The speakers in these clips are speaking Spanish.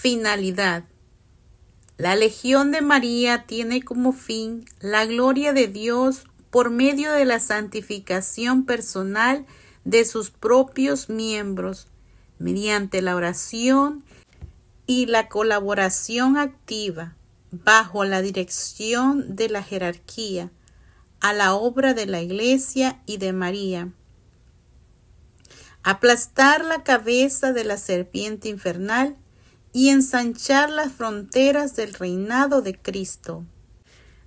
Finalidad. La Legión de María tiene como fin la gloria de Dios por medio de la santificación personal de sus propios miembros, mediante la oración y la colaboración activa bajo la dirección de la jerarquía a la obra de la Iglesia y de María. Aplastar la cabeza de la serpiente infernal y ensanchar las fronteras del reinado de Cristo.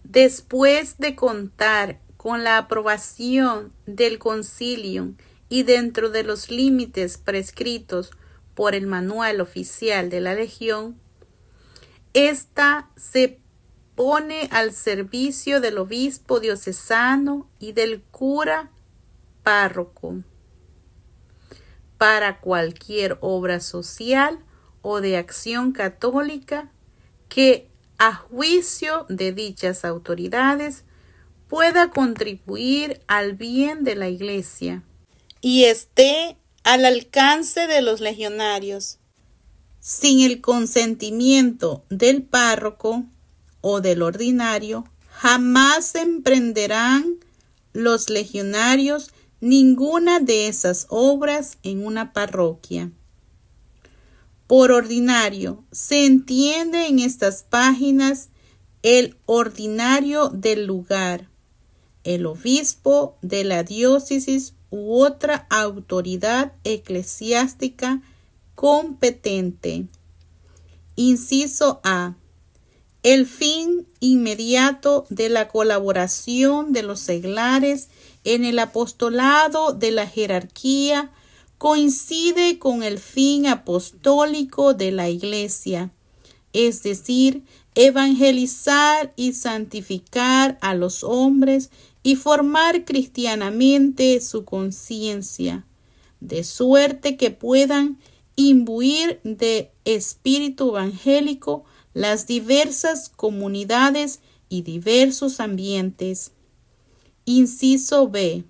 Después de contar con la aprobación del concilio y dentro de los límites prescritos por el manual oficial de la Legión, ésta se pone al servicio del obispo diocesano y del cura párroco para cualquier obra social o de acción católica que a juicio de dichas autoridades pueda contribuir al bien de la Iglesia y esté al alcance de los legionarios, sin el consentimiento del párroco o del ordinario, jamás emprenderán los legionarios ninguna de esas obras en una parroquia por ordinario. Se entiende en estas páginas el ordinario del lugar, el obispo de la diócesis u otra autoridad eclesiástica competente. Inciso A. El fin inmediato de la colaboración de los seglares en el apostolado de la jerarquía coincide con el fin apostólico de la Iglesia, es decir, evangelizar y santificar a los hombres y formar cristianamente su conciencia, de suerte que puedan imbuir de espíritu evangélico las diversas comunidades y diversos ambientes. Inciso B.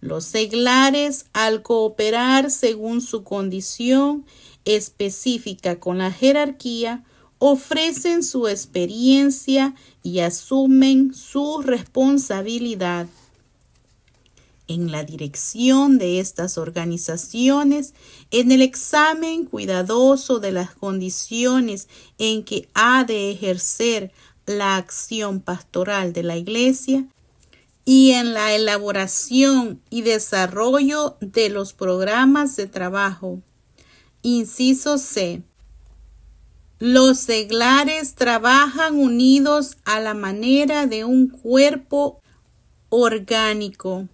Los seglares, al cooperar según su condición específica con la jerarquía, ofrecen su experiencia y asumen su responsabilidad. En la dirección de estas organizaciones, en el examen cuidadoso de las condiciones en que ha de ejercer la acción pastoral de la Iglesia, y en la elaboración y desarrollo de los programas de trabajo. Inciso C. Los seglares trabajan unidos a la manera de un cuerpo orgánico,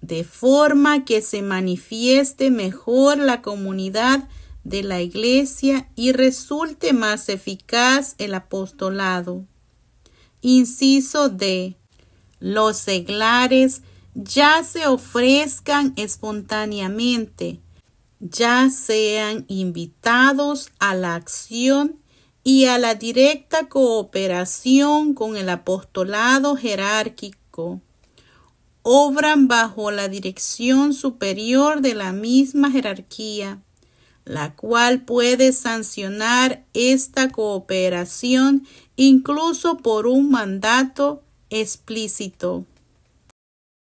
de forma que se manifieste mejor la comunidad de la Iglesia y resulte más eficaz el apostolado. Inciso D los seglares ya se ofrezcan espontáneamente, ya sean invitados a la acción y a la directa cooperación con el apostolado jerárquico. Obran bajo la dirección superior de la misma jerarquía, la cual puede sancionar esta cooperación incluso por un mandato explícito